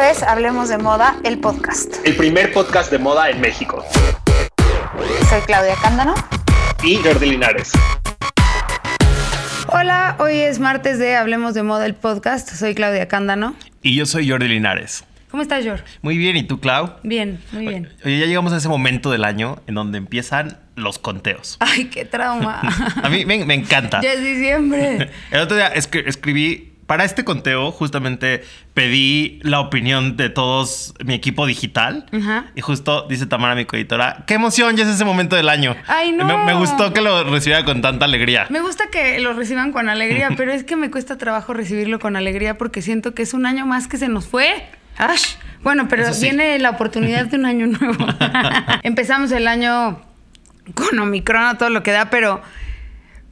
es Hablemos de Moda, el podcast. El primer podcast de moda en México. Soy Claudia Cándano. Y Jordi Linares. Hola, hoy es martes de Hablemos de Moda, el podcast. Soy Claudia Cándano. Y yo soy Jordi Linares. ¿Cómo estás, Jordi? Muy bien, ¿y tú, Clau? Bien, muy bien. Oye, ya llegamos a ese momento del año en donde empiezan los conteos. Ay, qué trauma. a mí me, encanta. Ya es diciembre. El otro día escribí para este conteo justamente pedí la opinión de todos mi equipo digital. Y justo dice Tamara, mi coeditora, qué emoción, ya es ese momento del año. Ay, no. Me, gustó que lo recibiera con tanta alegría. Me gusta que lo reciban con alegría, pero es que me cuesta trabajo recibirlo con alegría porque siento que es un año más que se nos fue. Bueno, pero viene la oportunidad de un año nuevo. Empezamos el año con Omicron, todo lo que da, pero,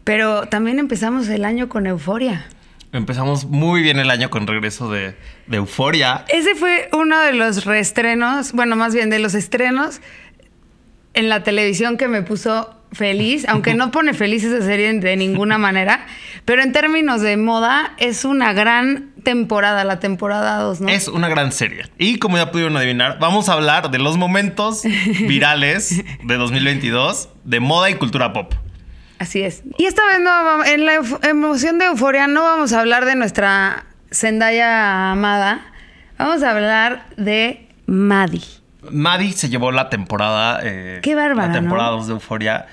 pero también empezamos el año con euforia. Empezamos muy bien el año con regreso de, Euforia. Ese fue uno de los reestrenos, bueno, más bien de los estrenos en la televisión que me puso feliz, aunque no pone feliz esa serie de ninguna manera, pero en términos de moda es una gran temporada, la temporada 2, ¿no? Es una gran serie. Y como ya pudieron adivinar, vamos a hablar de los momentos virales de 2022 de moda y cultura pop. Así es. Y esta vez no, en la emoción de euforia no vamos a hablar de nuestra Zendaya amada. Vamos a hablar de Maddie. Maddie se llevó la temporada. Eh, Qué bárbara. La temporada de Euforia.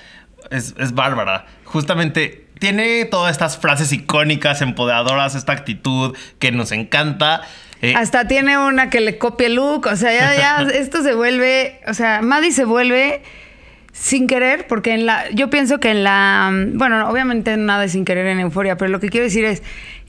Es, bárbara. Justamente tiene todas estas frases icónicas, empoderadoras, esta actitud que nos encanta. Eh. Hasta tiene una que le copia el look. O sea, ya, ya esto se vuelve. O sea, Maddie se vuelve sin querer, porque en la, yo pienso que en la, bueno, obviamente nada es sin querer en Euforia, pero lo que quiero decir es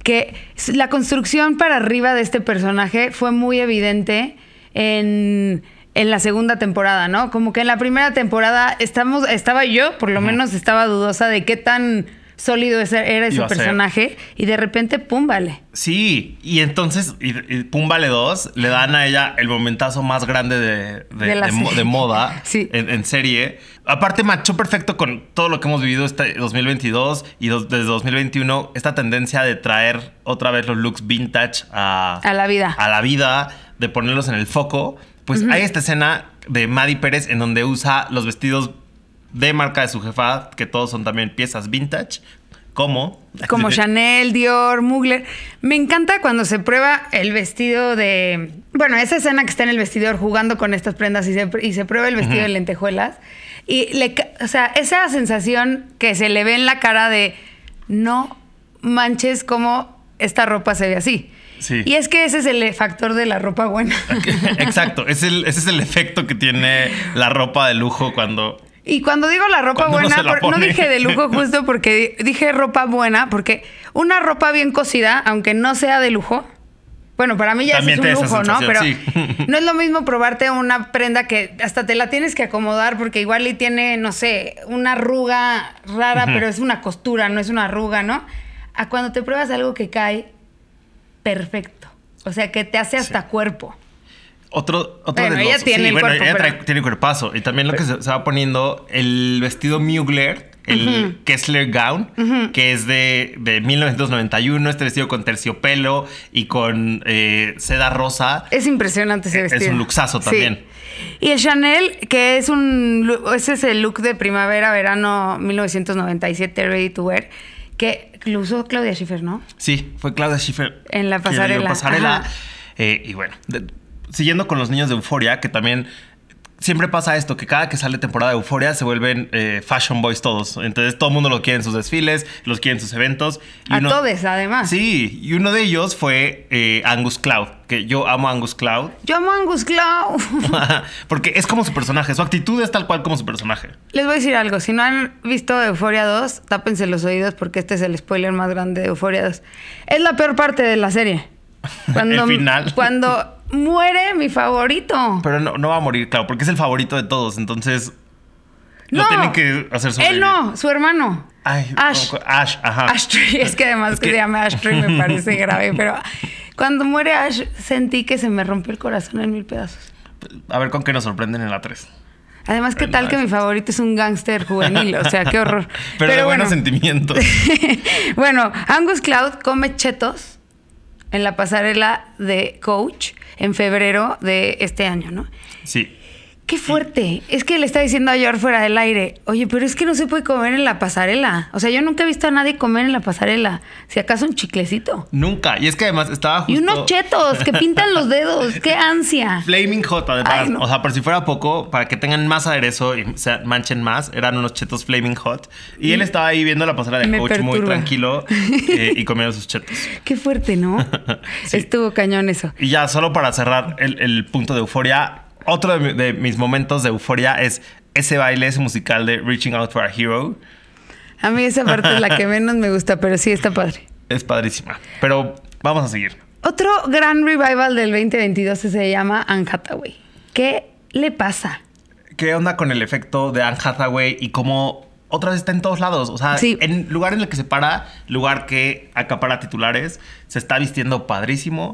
que la construcción para arriba de este personaje fue muy evidente en, en la segunda temporada, ¿no? Como que en la primera temporada estamos, estaba yo, por lo menos estaba dudosa de qué tan sólido era ese personaje y de repente, pum, vale. Sí, y entonces, pum, vale dos, le dan a ella el momentazo más grande de, de, moda sí. en, serie. Aparte, macho perfecto con todo lo que hemos vivido este 2022 y desde 2021, esta tendencia de traer otra vez los looks vintage a, la vida. A la vida, de ponerlos en el foco. Pues hay esta escena de Maddie Pérez en donde usa los vestidos de marca de su jefa, que todos son también piezas vintage, como... Como Chanel, Dior, Mugler. Me encanta cuando se prueba el vestido de... Bueno, esa escena que está en el vestidor jugando con estas prendas y se, y se prueba el vestido de lentejuelas. Y, o sea, esa sensación que se le ve en la cara de no manches cómo esta ropa se ve así. Y es que ese es el factor de la ropa buena. Exacto, ese es el efecto que tiene la ropa de lujo cuando y cuando digo la ropa buena, no dije de lujo justo porque dije ropa buena, porque una ropa bien cocida, aunque no sea de lujo, bueno, para mí ya es un lujo, ¿no? Pero no es lo mismo probarte una prenda que hasta te la tienes que acomodar porque igual y tiene, no sé, una arruga rara, pero es una costura, no es una arruga, ¿no? A cuando te pruebas algo que cae perfecto. O sea, que te hace hasta cuerpo. Otro, otro de ella los, tiene ella tiene cuerpazo. Y también lo que se, estaba va poniendo el vestido Mugler, el Kessler Gown, que es de, 1991, este vestido con terciopelo y con eh, seda rosa. Es impresionante ese vestido. Es un luxazo también. Y el Chanel, que es un. Ese es el look de primavera-verano 1997, ready to wear, que lo usó Claudia Schiffer, ¿no? Sí, fue Claudia Schiffer. En la pasarela. En la pasarela. Eh, y bueno, siguiendo con los niños de Euforia, que también siempre pasa esto, que cada que sale temporada de Euforia se vuelven eh, fashion boys todos. Entonces todo el mundo lo quiere en sus desfiles, los quiere en sus eventos. Y a todos, además. Sí, y uno de ellos fue eh, Angus Cloud, que yo amo a Angus Cloud. Yo amo a Angus Cloud. Porque es como su personaje, su actitud es tal cual como su personaje. Les voy a decir algo, si no han visto Euforia 2, tápense los oídos porque este es el spoiler más grande de Euforia 2. Es la peor parte de la serie. el final. Cuando muere mi favorito. Pero no, no va a morir, claro, porque es el favorito de todos, entonces no, tienen que hacer su Él no, su hermano. Ash. Ash, ajá. es que además que... se llama me parece grave, pero cuando muere Ash sentí que se me rompió el corazón en mil pedazos. A ver con qué nos sorprenden en la 3. Además, ¿qué tal que mi favorito es un gángster juvenil? O sea, qué horror. Pero, de buenos sentimientos. bueno, Angus Cloud come chetos en la pasarela de Coach en febrero de este año, ¿no? Sí. Qué fuerte. Es que le está diciendo a George fuera del aire, oye, pero es que no se puede comer en la pasarela. O sea, yo nunca he visto a nadie comer en la pasarela. Si acaso un chiclecito. Nunca. Y es que además estaba justo... Y unos chetos que pintan los dedos. ¡Qué ansia! Flaming hot, además. O sea, por si fuera poco, para que tengan más aderezo y se manchen más, eran unos chetos flaming hot. Y él estaba ahí viendo la pasarela de coach muy tranquilo eh, y comiendo sus chetos. Qué fuerte, ¿no? Estuvo cañón eso. Y ya, solo para cerrar el punto de euforia, otro de, mis momentos de euforia es ese baile, ese musical de Reaching Out for a Hero. A mí esa parte es la que menos me gusta, pero sí está padre. Es padrísima. Pero vamos a seguir. Otro gran revival del 2022 se llama Anne Hathaway. ¿Qué le pasa? ¿Qué onda con el efecto de Anne Hathaway y cómo otra vez está en todos lados? O sea, en lugar en el que se para, lugar que acapara titulares, se está vistiendo padrísimo.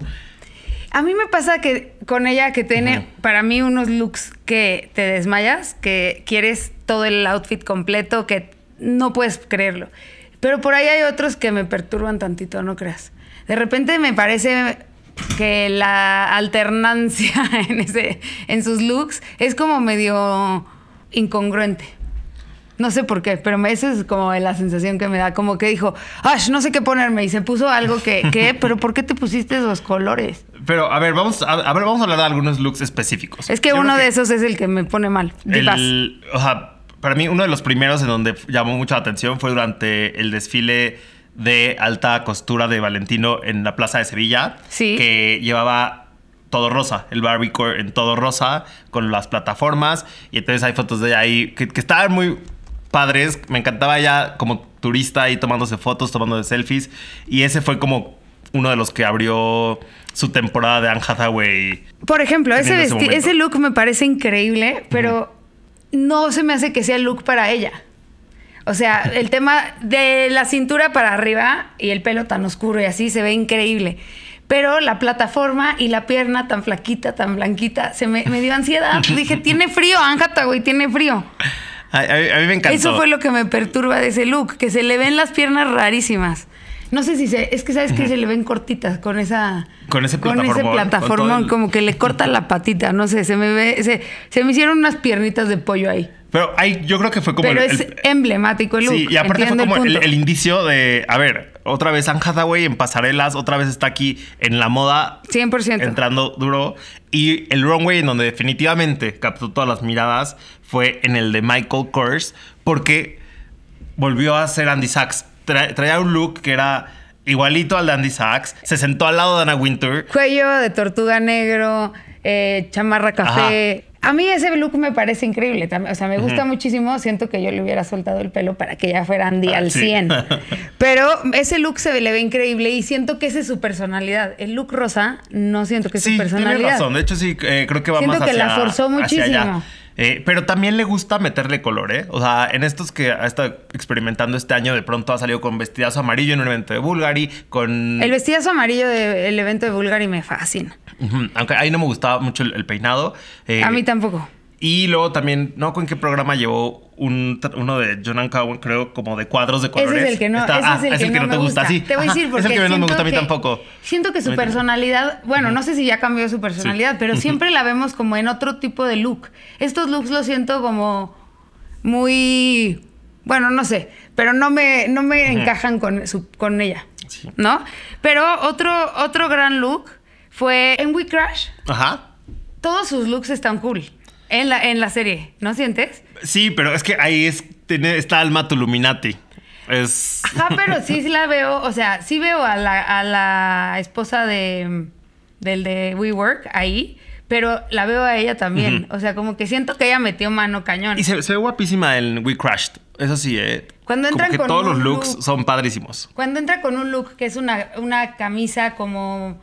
A mí me pasa que con ella que tiene para mí unos looks que te desmayas, que quieres todo el outfit completo, que no puedes creerlo. Pero por ahí hay otros que me perturban tantito, no creas. De repente me parece que la alternancia en, ese, en sus looks es como medio incongruente. No sé por qué, pero esa es como la sensación que me da. Como que dijo, no sé qué ponerme. Y se puso algo que, ¿qué? ¿Pero por qué te pusiste esos colores? Pero a ver, vamos a, ver, vamos a hablar de algunos looks específicos. Es que uno de esos es el que me pone mal. El, o sea, para mí uno de los primeros en donde llamó mucha atención fue durante el desfile de alta costura de Valentino en la Plaza de Sevilla, sí. que llevaba todo rosa, el barbecue en todo rosa, con las plataformas, y entonces hay fotos de ahí que, estaban muy padres, me encantaba ya como turista ahí tomándose fotos, de selfies, y ese fue como uno de los que abrió su temporada de Anne Hathaway. Por ejemplo, ese, look me parece increíble, pero no se me hace que sea look para ella. O sea, el tema de la cintura para arriba y el pelo tan oscuro y así se ve increíble. Pero la plataforma y la pierna tan flaquita, tan blanquita, se me, dio ansiedad. Dije, tiene frío, Anne Hathaway, tiene frío. A, mí me encantó. Eso fue lo que me perturba de ese look, que se le ven las piernas rarísimas. No sé si Es que sabes que se le ven cortitas con esa. Con ese plataformón. como que le corta la patita. No sé, se me Se, me hicieron unas piernitas de pollo ahí. Pero hay, yo creo que fue como. Pero es emblemático el look. y aparte fue como el, indicio de. A ver, otra vez Anne Hathaway en pasarelas, otra vez está aquí en la moda. 100%. Entrando duro. Y el runway en donde definitivamente captó todas las miradas fue en el de Michael Kors, porque volvió a ser Andy Sachs traía un look que era igualito al de Andy Sachs. Se sentó al lado de Anna Winter. Cuello de tortuga negro, eh, chamarra café. A mí ese look me parece increíble. O sea, me gusta muchísimo. Siento que yo le hubiera soltado el pelo para que ya fuera Andy ah, al 100. Pero ese look se le ve increíble y siento que esa es su personalidad. El look rosa no siento que es su personalidad. Sí, tiene razón. De hecho, sí, eh, creo que va más hacia Siento que la forzó muchísimo. Eh, pero también le gusta meterle color, ¿eh? O sea, en estos que ha estado experimentando este año, de pronto ha salido con vestidazo amarillo en un evento de Bulgari, con... El vestidazo amarillo del evento de Bulgari me fascina. Aunque ahí no me gustaba mucho el, peinado. Eh, a mí tampoco. Y luego también, no con qué programa llevó uno de Jonan Cowan, creo, como de cuadros de colores. Ese es el que no, ese es ah, el, que, no, te gusta. Sí, te voy a decir porque Es el que no me gusta a mí tampoco. Siento que su personalidad, bueno, no sé si ya cambió su personalidad, pero siempre la vemos como en otro tipo de look. Estos looks los siento como muy, bueno, no sé, pero no me, no me encajan con, con ella, ¿no? Pero otro, otro gran look fue en We Crash. Ajá. Todos sus looks están cool. En la, en la serie, ¿no sientes? Sí, pero es que ahí es, tiene, está Alma Tuluminati. Es... Ajá, pero sí la veo, o sea, sí veo a la, esposa de, del de WeWork ahí, pero la veo a ella también. O sea, como que siento que ella metió mano cañón. Y se, ve guapísima en We Crashed. Eso sí, eh. Cuando entra que con todos los looks son padrísimos. Cuando entra con un look que es una, una camisa como,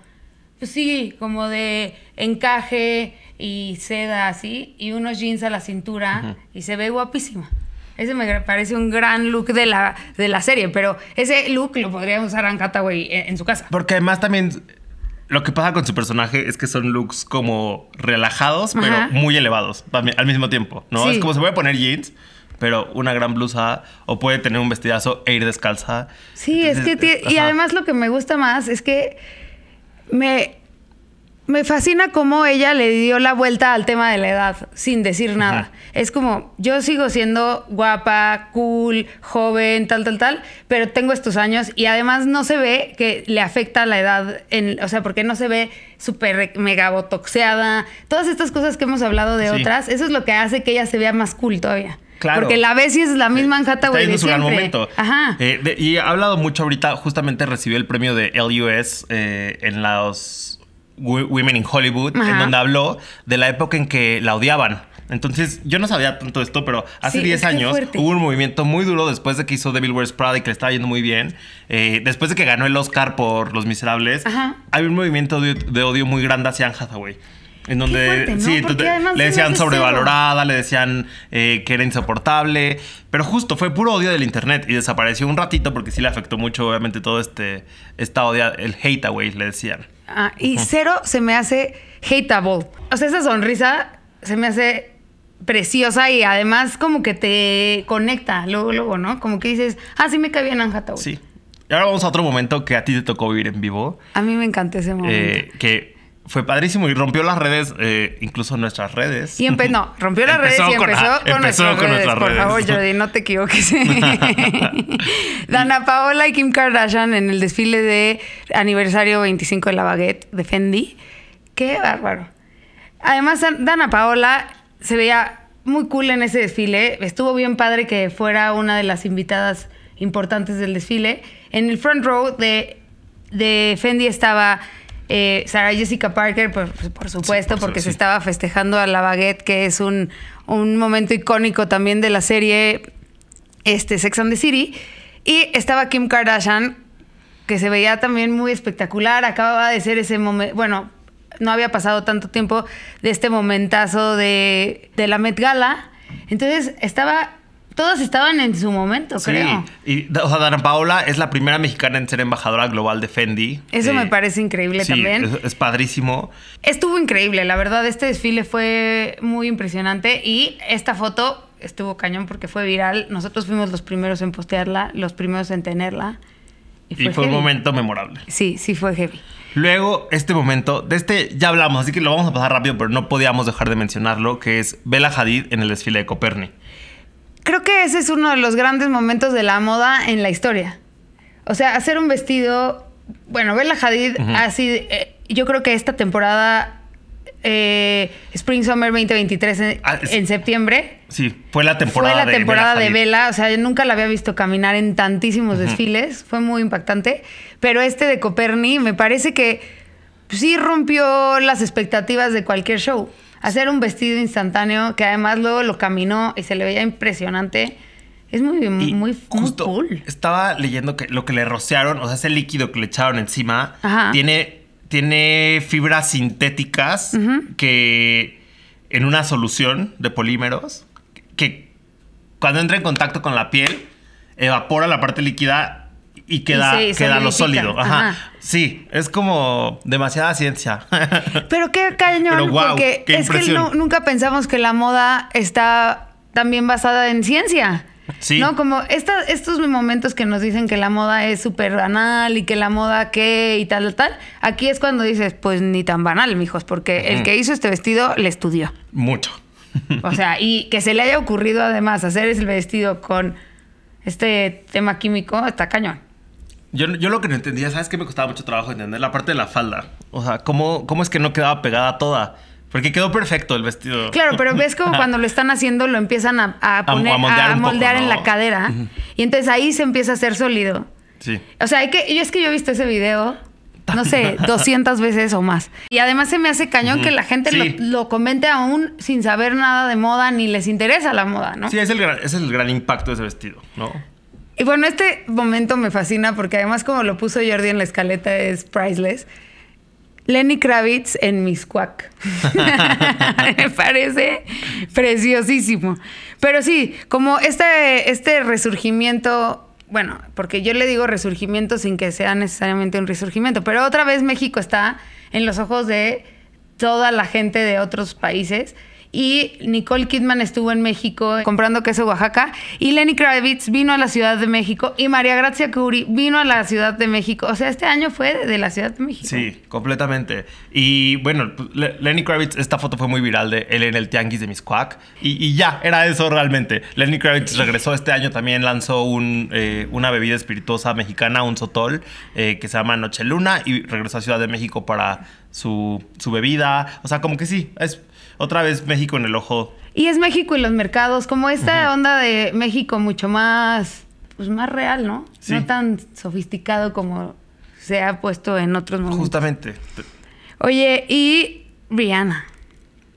pues sí, como de encaje, y seda así y unos jeans a la cintura y se ve guapísima. Ese me parece un gran look de la, de la serie, pero ese look lo podría usar en cataway en, eh, en su casa. Porque además también lo que pasa con su personaje es que son looks como relajados, pero muy elevados al mismo tiempo, ¿no? Es como se puede poner jeans, pero una gran blusa o puede tener un vestidazo e ir descalza. Sí, es que... y además lo que me gusta más es que me me fascina cómo ella le dio la vuelta al tema de la edad sin decir nada. Es como, yo sigo siendo guapa, cool, joven, tal, tal, tal, pero tengo estos años y además no se ve que le afecta la edad, en, o sea, porque no se ve súper mega botoxeada. Todas estas cosas que hemos hablado de otras, eso es lo que hace que ella se vea más cool todavía. Claro. Porque la vez es la misma en Hathaway de su momento. Ajá. Eh, y ha hablado mucho ahorita, justamente recibió el premio de LUS eh, en los Women in Hollywood, en donde habló de la época en que la odiaban. Entonces, yo no sabía tanto esto, pero hace 10 años hubo un movimiento muy duro después de que hizo Devil Wears Prada y que le estaba yendo muy bien. Eh, después de que ganó el Oscar por Los Miserables, Ajá. hay un movimiento de, odio muy grande hacia Hathaway. En donde le decían este sobrevalorada, le decían eh, que era insoportable, pero justo fue puro odio del internet y desapareció un ratito porque sí le afectó mucho, obviamente, todo este, esta odia, el hate away le decían. Ah, y cero se me hace hateable. O sea, esa sonrisa se me hace preciosa y además como que te conecta luego, luego, ¿no? Como que dices, ah, sí me cae bien Anne Sí. Y ahora vamos a otro momento que a ti te tocó vivir en vivo. A mí me encantó ese eh, momento. que fue padrísimo y rompió las redes, eh, incluso nuestras redes. Y no, rompió las redes y empezó con, empezó con nuestras, redes, Por favor, Jordi, no te equivoques. Dana Paola y Kim Kardashian en el desfile de aniversario 25 de la Baguette de Fendi. Qué bárbaro. Además, Dana Paola se veía muy cool en ese desfile. Estuvo bien padre que fuera una de las invitadas importantes del desfile. En el front row de, de Fendi estaba eh, Sarah Jessica Parker, por, pues, supuesto, porque se estaba festejando a la baguette, que es un, momento icónico también de la serie este, Sex and the City. Y estaba Kim Kardashian, que se veía también muy espectacular. Acababa de ser ese momento. Bueno, no había pasado tanto tiempo de este momentazo de, de la Met Gala. Entonces estaba todos estaban en su momento, creo. Y, o sea, Dana Paola es la primera mexicana en ser embajadora global de Fendi. Eso me parece increíble también. Es, es, padrísimo. Estuvo increíble, la verdad. Este desfile fue muy impresionante y esta foto estuvo cañón porque fue viral. Nosotros fuimos los primeros en postearla, los primeros en tenerla. Y fue, y fue un momento memorable. Sí, sí fue heavy. Luego, este momento, de este ya hablamos, así que lo vamos a pasar rápido, pero no podíamos dejar de mencionarlo, que es Bella Hadid en el desfile de Coperni creo que ese es uno de los grandes momentos de la moda en la historia. O sea, hacer un vestido. Bueno, Bella Hadid, así. Eh, yo creo que esta temporada. Eh, Spring Summer 2023 ah, en, septiembre. Sí, fue la temporada. de, Bella, o sea, yo nunca la había visto caminar en tantísimos desfiles, fue muy impactante, pero este de Coperni me parece que pues sí rompió las expectativas de cualquier show hacer un vestido instantáneo que además luego lo caminó y se le veía impresionante. Es muy, muy, justo cool. Estaba leyendo que lo que le rociaron, o sea, ese líquido que le echaron encima, tiene, tiene fibras sintéticas que en una solución de polímeros que cuando entra en contacto con la piel evapora la parte líquida y queda, queda lo sólido. Sí, es como demasiada ciencia. Pero qué cañón, porque es que nunca pensamos que la moda está también basada en ciencia. Sí. ¿No? Como estos momentos que nos dicen que la moda es súper banal y que la moda qué y tal, tal. Aquí es cuando dices, pues ni tan banal, mijos, porque el que hizo este vestido le estudió. Mucho. O sea, y que se le haya ocurrido además hacer ese vestido con este tema químico, está cañón. Yo, yo lo que no entendía, ¿sabes que Me costaba mucho trabajo entender la parte de la falda. O sea, ¿cómo, cómo es que no quedaba pegada toda? Porque quedó perfecto el vestido. Claro, pero ves como cuando lo están haciendo lo empiezan a, poner, a, moldear, en la cadera. Y entonces ahí se empieza a hacer sólido. Sí. O sea, hay que, yo es que yo he visto ese video, no sé, 200 veces o más. Y además se me hace cañón que la gente lo, comente aún sin saber nada de moda ni les interesa la moda, ¿no? Sí, ese es el gran impacto de ese vestido, ¿no? Y bueno, este momento me fascina porque además como lo puso Jordi en la escaleta es priceless. Lenny Kravitz en Quack. me parece preciosísimo. Pero sí, como este, este resurgimiento, bueno, porque yo le digo resurgimiento sin que sea necesariamente un resurgimiento, pero otra vez México está en los ojos de toda la gente de otros países y Nicole Kidman estuvo en México comprando queso Oaxaca y Lenny Kravitz vino a la Ciudad de México y María Gracia Curi vino a la Ciudad de México. O sea, este año fue de la Ciudad de México. Sí, completamente. Y bueno, pues, Lenny Kravitz, esta foto fue muy viral de él en el Tianguis de Miscuac y, y ya, era eso realmente. Lenny Kravitz regresó este año también, lanzó un, eh, una bebida espirituosa mexicana, un sotol, eh, que se llama Noche Luna y regresó a Ciudad de México para su, su bebida. O sea, como que sí, es otra vez México en el ojo. Y es México y los mercados, como esta onda de México mucho más, pues más real, ¿no? Sí. No tan sofisticado como se ha puesto en otros momentos. Justamente. Oye, y Rihanna.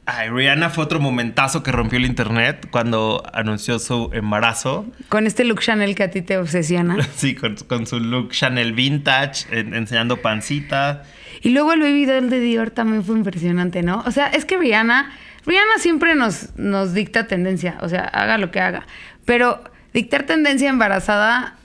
Ay, Rihanna fue otro momentazo que rompió el internet cuando anunció su embarazo. Con este look Chanel que a ti te obsesiona. Sí, con, su look Chanel vintage, enseñando pancita. Y luego el baby doll de Dior también fue impresionante, ¿no? O sea, es que Rihanna, Rihanna siempre nos, nos dicta tendencia, o sea, haga lo que haga. Pero dictar tendencia embarazada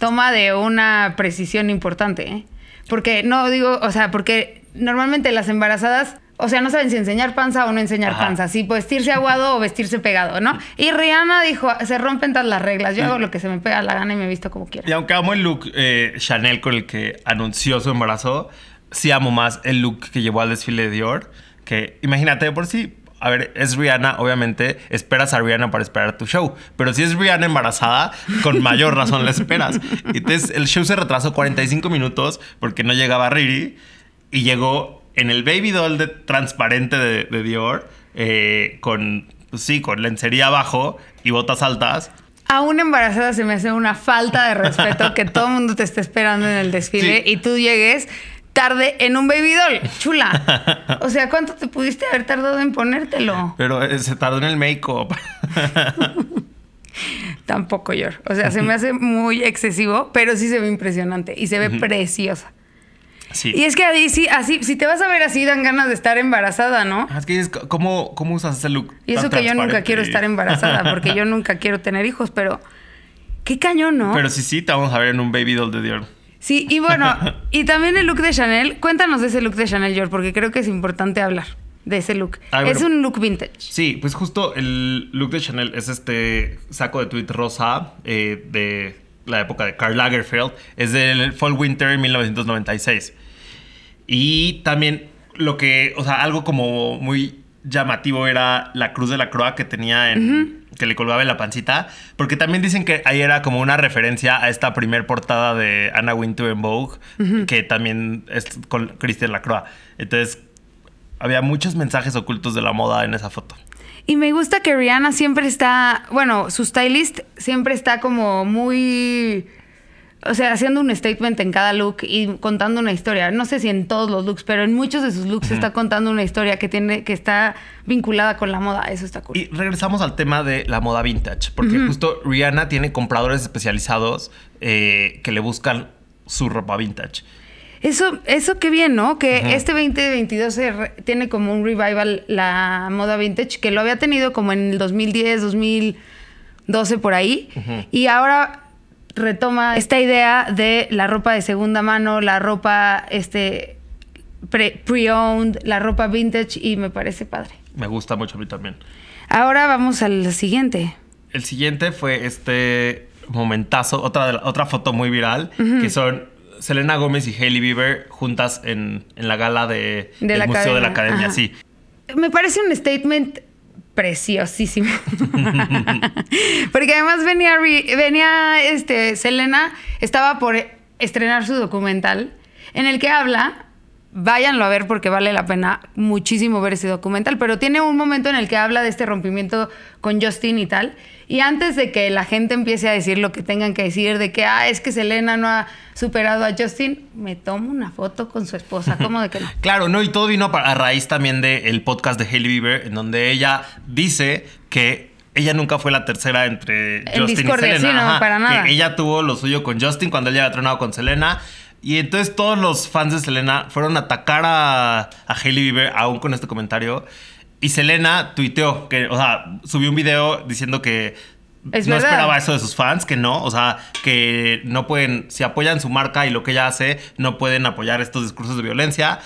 toma de una precisión importante, ¿eh? Porque no digo, o sea, porque normalmente las embarazadas o sea, no saben si enseñar panza o no enseñar panza, si vestirse aguado o vestirse pegado, ¿no? Y Rihanna dijo, se rompen todas las reglas, yo mm. hago lo que se me pega la gana y me visto como quiera. Y aunque amo el look eh, Chanel con el que anunció su embarazo, sí amo más el look que llevó al desfile de Dior, que imagínate por sí, a ver, es Rihanna, obviamente esperas a Rihanna para esperar tu show, pero si es Rihanna embarazada, con mayor razón la esperas. Entonces el show se retrasó 45 minutos porque no llegaba Riri y llegó en el baby doll transparente de, Dior, eh, con, pues sí, con lencería abajo y botas altas. A una embarazada se me hace una falta de respeto que todo el mundo te esté esperando en el desfile y tú llegues tarde en un baby doll. Chula. O sea, ¿cuánto te pudiste haber tardado en ponértelo? Pero eh, se tardó en el make-up. Tampoco yo. O sea, se me hace muy excesivo, pero sí se ve impresionante y se ve preciosa. Y es que así, así, si te vas a ver así, dan ganas de estar embarazada, ¿no? Ah, es que ¿cómo, usas ese look? Y eso que yo nunca quiero estar embarazada, porque yo nunca quiero tener hijos, pero qué cañón, ¿no? Pero sí, sí, te vamos a ver en un baby doll de Dior. Sí, y bueno, y también el look de Chanel. Cuéntanos de ese look de Chanel, Dior, porque creo que es importante hablar de ese look. Ah, es un look vintage. Sí, pues justo el look de Chanel es este saco de tweed rosa eh, de la época de Karl Lagerfeld. Es del Fall Winter 1996. Y también lo que, o sea, algo como muy llamativo era la cruz de la croa que tenía en... Que le colgaba en la pancita. Porque también dicen que ahí era como una referencia a esta primer portada de Anna Wintour en Vogue. Que también es con Christian Lacroix. Entonces, había muchos mensajes ocultos de la moda en esa foto. Y me gusta que Rihanna siempre está... Bueno, su stylist siempre está como muy o sea, haciendo un statement en cada look y contando una historia. No sé si en todos los looks, pero en muchos de sus looks está contando una historia que tiene que está vinculada con la moda. Eso está cool. Y regresamos al tema de la moda vintage, porque justo Rihanna tiene compradores especializados eh, que le buscan su ropa vintage. Eso, eso qué bien, ¿no? Que este 2022 tiene como un revival la moda vintage, que lo había tenido como en el 2010, 2012 por ahí. Y ahora retoma esta idea de la ropa de segunda mano, la ropa este, pre-owned, la ropa vintage y me parece padre. Me gusta mucho a mí también. Ahora vamos al siguiente. El siguiente fue este momentazo, otra, otra foto muy viral, que son Selena Gómez y Hailey Bieber juntas en, la gala de, del Museo de la Academia, Me parece un statement preciosísimo. Porque además venía, venía este, Selena, estaba por estrenar su documental en el que habla váyanlo a ver porque vale la pena muchísimo ver ese documental, pero tiene un momento en el que habla de este rompimiento con Justin y tal, y antes de que la gente empiece a decir lo que tengan que decir, de que, ah, es que Selena no ha superado a Justin, me tomo una foto con su esposa, ¿cómo de que no? claro, no, y todo vino a raíz también del podcast de Hailey Bieber, en donde ella dice que ella nunca fue la tercera entre Justin y Selena. Que ella tuvo lo suyo con Justin cuando él ya había tronado con Selena. Y entonces todos los fans de Selena fueron a atacar a, a Hailey Bieber aún con este comentario. Y Selena tuiteó, que, o sea, subió un video diciendo que no esperaba eso de sus fans, que no, o sea, que no pueden, si apoyan su marca y lo que ella hace, no pueden apoyar estos discursos de violencia.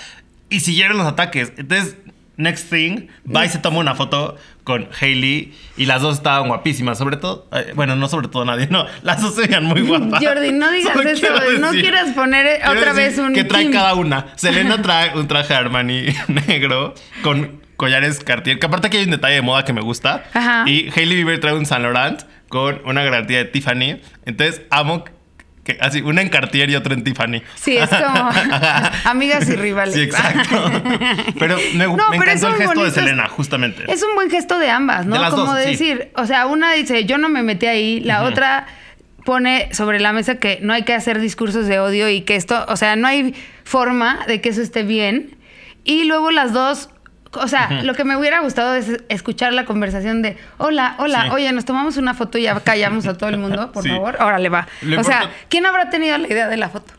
Y siguieron los ataques. Entonces, Next thing, va se toma una foto con Hailey y las dos estaban guapísimas. Sobre todo, eh, bueno, no sobre todo nadie, no, las dos se veían muy guapas. Jordi, no digas eso, no quieras poner otra vez un. Que trae cada una. Selena trae un traje de Armani negro con collares Cartier, que aparte aquí hay un detalle de moda que me gusta. Y Hailey Bieber trae un Saint Laurent con una garantía de Tiffany. Entonces, amo así, una en Cartier y otra en Tiffany. Sí, es como amigas y rivales. Sí, exacto. Pero me, no, me encantó el gesto de Selena, justamente. Es un buen gesto de ambas, ¿no? como decir, o sea, una dice, yo no me metí ahí, la otra pone sobre la mesa que no hay que hacer discursos de odio y que esto, o sea, no hay forma de que eso esté bien. Y luego las dos o sea, lo que me hubiera gustado es escuchar la conversación de, hola, hola, oye, nos tomamos una foto y ya callamos a todo el mundo, por favor favor. Órale, va. o sea, ¿quién habrá tenido la idea de la foto?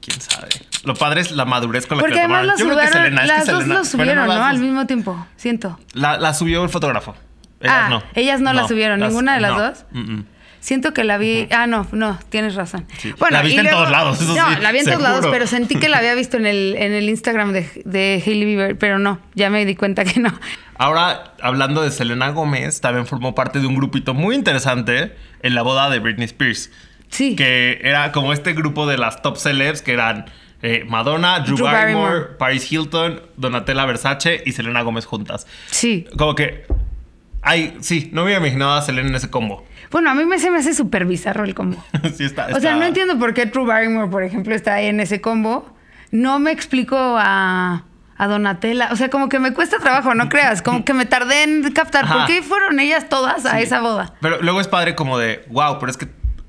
Quién sabe. Lo padre es la madurez con la Porque que además tomaron. Yo creo que Selena, las es que dos Selena, subieron, ¿no? Al mismo tiempo, siento. La, la subió el fotógrafo. Ellas ah, no. Ellas no, la subieron, ninguna de las dos. Mm, mm. Siento que la vi. Ah, no, no, tienes razón. Bueno, la viste en todos lados. Eso no, la vi en todos lados, pero sentí que la había visto en el, en el Instagram de, de Hailey Bieber, pero no, ya me di cuenta que no. Ahora, hablando de Selena Gómez, también formó parte de un grupito muy interesante en la boda de Britney Spears. Sí. Que era como este grupo de las top celebs que eran. Eh, Madonna, Drew, Barrymore, Paris Hilton, Donatella Versace y Selena Gómez juntas. Sí. Como que. Ay, sí, no me había imaginado a Selena en ese combo. Bueno, a mí me se me hace súper bizarro el combo. está, O sea, no entiendo por qué True Barrymore, por ejemplo, está ahí en ese combo. No me explico a, a Donatella. O sea, como que me cuesta trabajo, no creas. Como que me tardé en captar. ¿Por qué fueron ellas todas a esa boda? Pero luego es padre como de, wow, pero es que,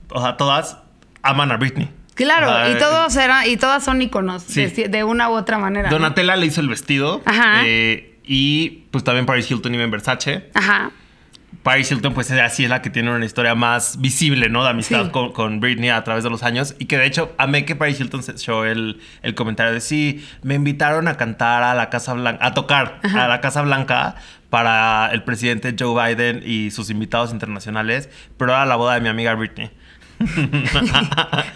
o sea, todas aman a Britney. Claro, y eh, eh, eran, y todas son iconos de, una u otra manera. Donatella le hizo el vestido. Ajá. Eh, y pues también Paris Hilton y Ben Versace. Ajá. Paris Hilton, pues así es la que tiene una historia más visible, ¿no? De amistad con, Britney a través de los años. Y que de hecho, amé que Paris Hilton se echó el, comentario de sí, me invitaron a cantar a la Casa Blanca, a tocar a la Casa Blanca para el presidente Joe Biden y sus invitados internacionales, pero era la boda de mi amiga Britney.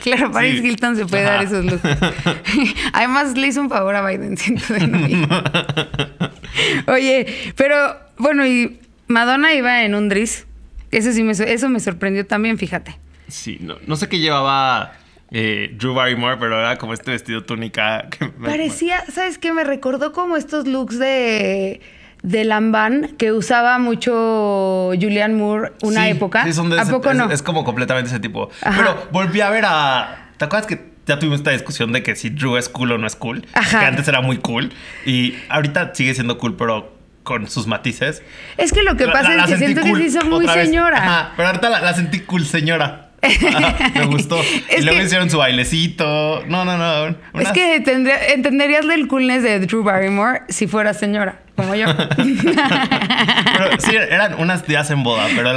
claro, Paris Hilton se puede dar esos lujos. Además, le hizo un favor a Biden, siento de Oye, pero bueno, y Madonna iba en un dris. Eso sí me, eso me sorprendió también, fíjate. Sí, no, no sé qué llevaba eh, Drew Barrymore, pero era como este vestido túnica. Que me... Parecía, ¿sabes qué? Me recordó como estos looks de de Lamban que usaba mucho Julian Moore una época. Sí, son de es, no? Es como completamente ese tipo. Pero volví a ver a. ¿Te acuerdas que ya tuvimos esta discusión de que si Drew es cool o no es cool? Que antes era muy cool. Y ahorita sigue siendo cool, pero con sus matices. Es que lo que pasa es que siento que se hizo muy señora. Ajá, pero ahorita la, sentí cool señora. me gustó. y luego hicieron su bailecito. No, no, no. Es que entenderías del coolness de Drew Barrymore si fuera señora, como yo. pero sí, eran unas tías en boda, pero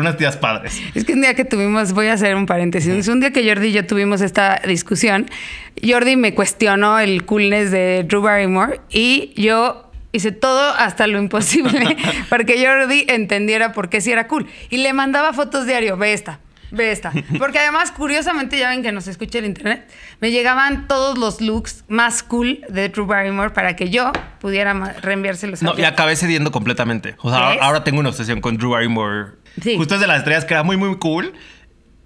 unas tías padres. Es que un día que tuvimos, voy a hacer un paréntesis, un día que Jordi y yo tuvimos esta discusión, Jordi me cuestionó el coolness de Drew Barrymore y yo hice todo hasta lo imposible para que Jordi entendiera por qué sí era cool. Y le mandaba fotos diario, ve esta, ve esta. Porque además, curiosamente, ya ven que nos escucha el internet, me llegaban todos los looks más cool de Drew Barrymore para que yo pudiera reenviárselos. No, y acabé cediendo completamente. O sea, ahora, tengo una obsesión con Drew Barrymore. Justo es de las estrellas que era muy, muy cool.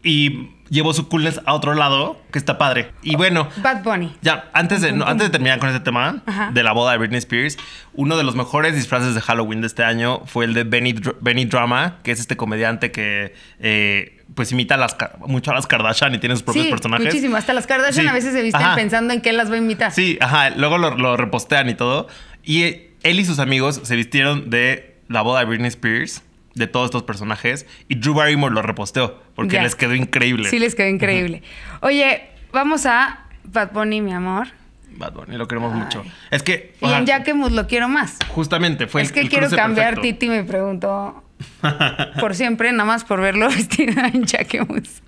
Y llevó su coolness a otro lado, que está padre. Y bueno. Bad Bunny. Ya, antes de, antes de terminar con este tema de la boda de Britney Spears, uno de los mejores disfraces de Halloween de este año fue el de Benny, Benny Drama, que es este comediante que. Eh, pues imita a las, mucho a las Kardashian y tiene sus propios personajes. Muchísimo, hasta las Kardashian a veces se visten pensando en qué las va a imitar. Sí, ajá, luego lo, lo repostean y todo. Y él y sus amigos se vistieron de la boda de Britney Spears de todos estos personajes y Drew Barrymore lo reposteó porque les quedó increíble. Sí, les quedó increíble. Oye, vamos a Bad Bunny, mi amor. Bad Bunny, lo queremos mucho. Es que. Y en Moose lo quiero más. Justamente, fue Es el, que quiero cambiar Titi, me preguntó por siempre, nada más por verlo vestido en Moose.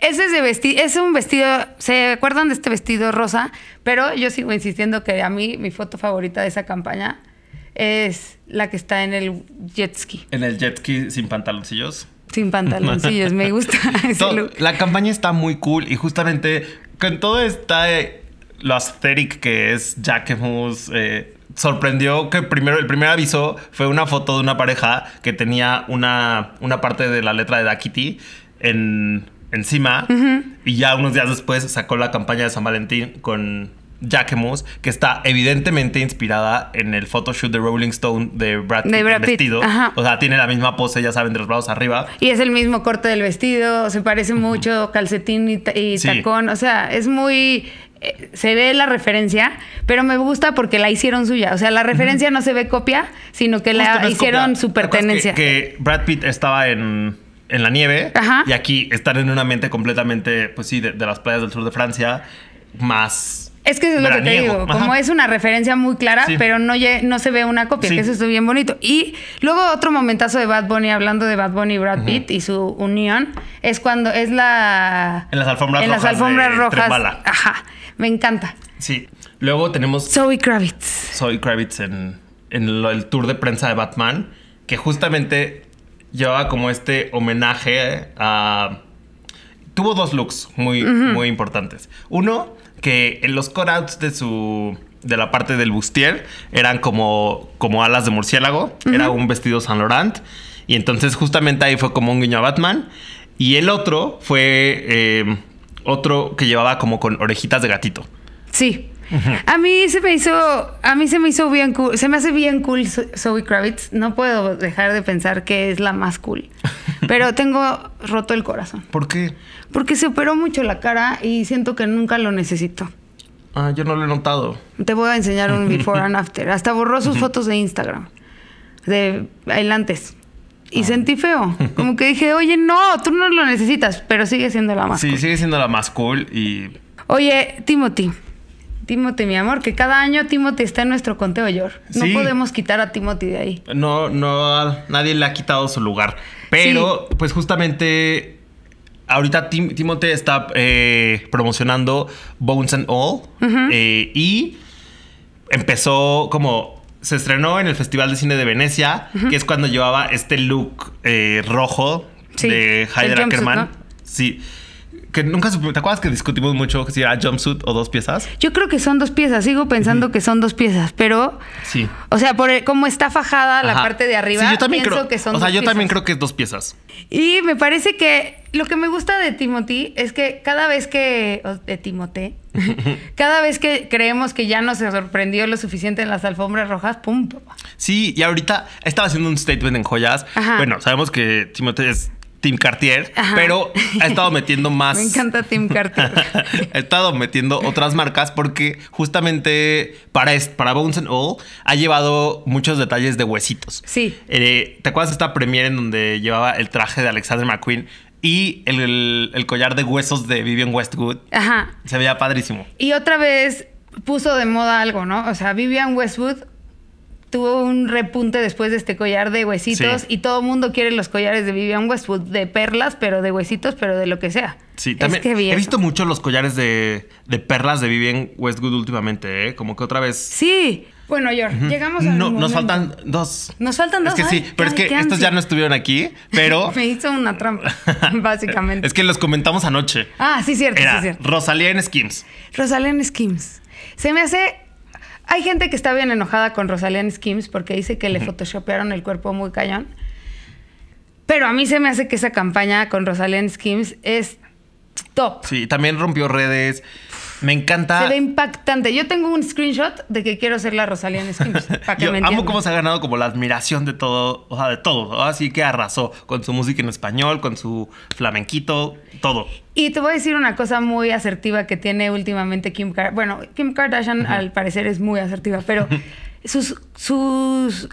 Ese es, de vestido... es un vestido, ¿se acuerdan de este vestido rosa? Pero yo sigo insistiendo que a mí mi foto favorita de esa campaña es la que está en el jet ski. En el jet ski sin pantaloncillos. Sin pantaloncillos, me gusta. Ese look. La campaña está muy cool y justamente con todo está eh, lo aesthetic que es Jack Eh, sorprendió que primero, el primer aviso fue una foto de una pareja que tenía una, una parte de la letra de Dakiti en, encima. Y ya unos días después sacó la campaña de San Valentín con Jacquemus, que está evidentemente inspirada en el photoshoot de Rolling Stone de Brad Pitt. Vestido. O sea, tiene la misma pose, ya saben, de los brazos arriba. Y es el mismo corte del vestido, se parece mucho, calcetín y, tacón. O sea, es muy eh, se ve la referencia, pero me gusta porque la hicieron suya. O sea, la referencia no se ve copia, sino que la hicieron su pertenencia. Que, Brad Pitt estaba en, en la nieve y aquí están en una mente completamente, pues sí, de las playas del sur de Francia, más es que es lo que te digo, como es una referencia muy clara, pero no, no se ve una copia, que eso es bien bonito. Y luego otro momentazo de Bad Bunny, hablando de Bad Bunny y Brad Pitt y su unión, es cuando es la... En las alfombras en rojas. las alfombras rojas. Ajá, me encanta. Sí. Luego tenemos... Zoe Kravitz. Zoe Kravitz en, el tour de prensa de Batman, que justamente llevaba como este homenaje a... Tuvo dos looks muy, muy importantes. Uno que en los cutouts de su de la parte del bustier eran como, como alas de murciélago, era un vestido San Laurent y entonces justamente ahí fue como un guiño a Batman y el otro fue eh, otro que llevaba como con orejitas de gatito. Sí. A mí se me hizo, a mí se me hizo bien cool, se me hace bien cool Zoe Kravitz. No puedo dejar de pensar que es la más cool. Pero tengo roto el corazón. ¿Por qué? Porque se operó mucho la cara y siento que nunca lo necesito. Ah, yo no lo he notado. Te voy a enseñar un before and after. Hasta borró sus fotos de Instagram. De antes. Y ah. sentí feo. Como que dije, oye, no, tú no lo necesitas, pero sigue siendo la más cool. Sí, sigue siendo la más cool y... Oye, Timothy, Timote, mi amor, que cada año Timote está en nuestro conteo, George. No podemos quitar a Timote de ahí. No, no, nadie le ha quitado su lugar. Pero, pues justamente, ahorita Timote está eh, promocionando Bones and All eh, y empezó como... Se estrenó en el Festival de Cine de Venecia, que es cuando llevaba este look eh, rojo de Heidi Ackerman. Sí que nunca ¿te acuerdas que discutimos mucho si era jumpsuit o dos piezas? Yo creo que son dos piezas, sigo pensando que son dos piezas, pero sí. O sea, por e, como está fajada la parte de arriba, yo también pienso creo, que son O sea, yo también creo que es dos piezas. Y me parece que lo que me gusta de Timothy es que cada vez que de Timote, cada vez que creemos que ya nos sorprendió lo suficiente en las alfombras rojas, pum. Sí, y ahorita estaba haciendo un statement en joyas. Bueno, sabemos que Timote es Tim Cartier, pero ha estado metiendo más. Me encanta Tim Cartier. ha estado metiendo otras marcas porque justamente para, para Bones and All ha llevado muchos detalles de huesitos. Sí. Eh, ¿Te acuerdas de esta premiere en donde llevaba el traje de Alexander McQueen? Y el collar de huesos de Vivian Westwood. Ajá. Se veía padrísimo. Y otra vez puso de moda algo, ¿no? O sea, Vivian Westwood tuvo un repunte después de este collar de huesitos y todo el mundo quiere los collares de Vivian Westwood, de perlas, pero de huesitos, pero de lo que sea. Sí, también es que he visto mucho los collares de, perlas de Vivian Westwood últimamente, ¿eh? Como que otra vez... Sí, bueno, George, llegamos a. No, nos faltan dos. Nos faltan dos. Es que sí, pero es que estos ya no estuvieron aquí, pero. Me hizo una trampa, básicamente. es que los comentamos anoche. Ah, sí, cierto, Era sí, cierto. Rosalía en Skims. Rosalía en Skims. Se me hace hay gente que está bien enojada con Rosalía Skims porque dice que le photoshopearon el cuerpo muy cañón. Pero a mí se me hace que esa campaña con Rosalía Skims es top. Sí, también rompió redes. Me encanta. Se ve impactante. Yo tengo un screenshot de que quiero ser la Rosalía en Skims. Para que Yo amo cómo se ha ganado como la admiración de todo, o sea, de todo. Así que arrasó con su música en español, con su flamenquito, todo. Y te voy a decir una cosa muy asertiva que tiene últimamente Kim Kardashian. Bueno, Kim Kardashian al parecer es muy asertiva, pero sus, sus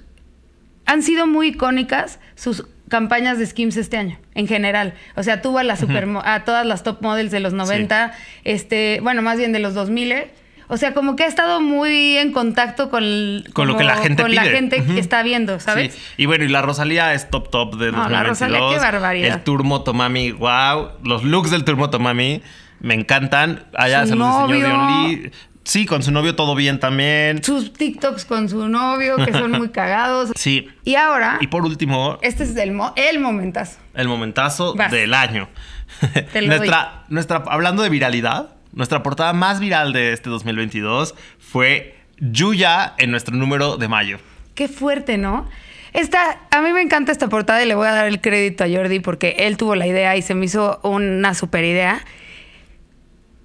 han sido muy icónicas sus campañas de Skims este año, en general. O sea, tuvo a, super, a todas las top models de los 90, este, bueno, más bien de los 2000. Eh. O sea, como que ha estado muy en contacto con, lo que la gente con la gente que está viendo, ¿sabes? Y bueno, y la Rosalía es top top de los la Rosalía, qué barbaridad. El Turmo Tomami, wow. Los looks del Turmo Tomami me encantan. Allá se los diseñó Dion Lee. Sí, con su novio todo bien también. Sus TikToks con su novio, que son muy cagados. Sí. Y ahora. Y por último. Este es el, el momentazo. El momentazo del año. nuestra, nuestra, hablando de viralidad, nuestra portada más viral de este 2022 fue Yuya en nuestro número de mayo. Qué fuerte, ¿no? Esta, a mí me encanta esta portada y le voy a dar el crédito a Jordi porque él tuvo la idea y se me hizo una super idea.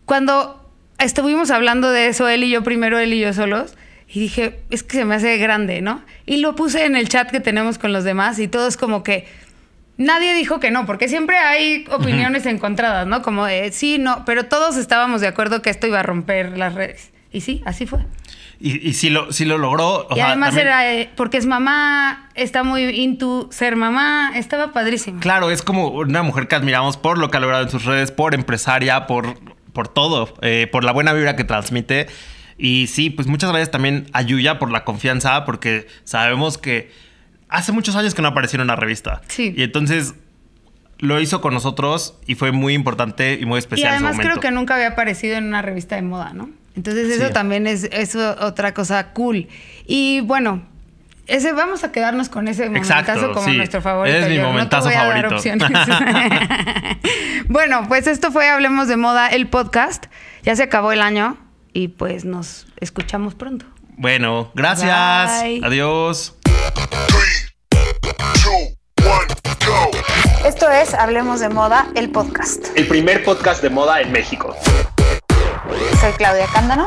Cuando estuvimos hablando de eso él y yo primero, él y yo solos. Y dije, es que se me hace grande, ¿no? Y lo puse en el chat que tenemos con los demás y todos como que... Nadie dijo que no, porque siempre hay opiniones encontradas, ¿no? Como de sí, no, pero todos estábamos de acuerdo que esto iba a romper las redes. Y sí, así fue. Y, y sí, lo, lo logró. y además era eh, porque es mamá, está muy into ser mamá, estaba padrísimo. Claro, es como una mujer que admiramos por lo que ha logrado en sus redes, por empresaria, por por todo, eh, por la buena vibra que transmite. Y sí, pues muchas gracias también a Yuya por la confianza, porque sabemos que hace muchos años que no apareció en una revista. Sí. Y entonces lo hizo con nosotros y fue muy importante y muy especial. Y además creo que nunca había aparecido en una revista de moda, ¿no? Entonces eso también es, es otra cosa cool. Y bueno, vamos a quedarnos con ese momentazo como nuestro favorito. Es mi momentazo favorito. bueno, pues esto fue Hablemos de Moda, el podcast. Ya se acabó el año y pues nos escuchamos pronto. Bueno, gracias. Adiós. Esto es Hablemos de Moda, el podcast. El primer podcast de moda en México. Soy Claudia Cándano.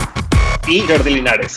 Y Jordi Linares.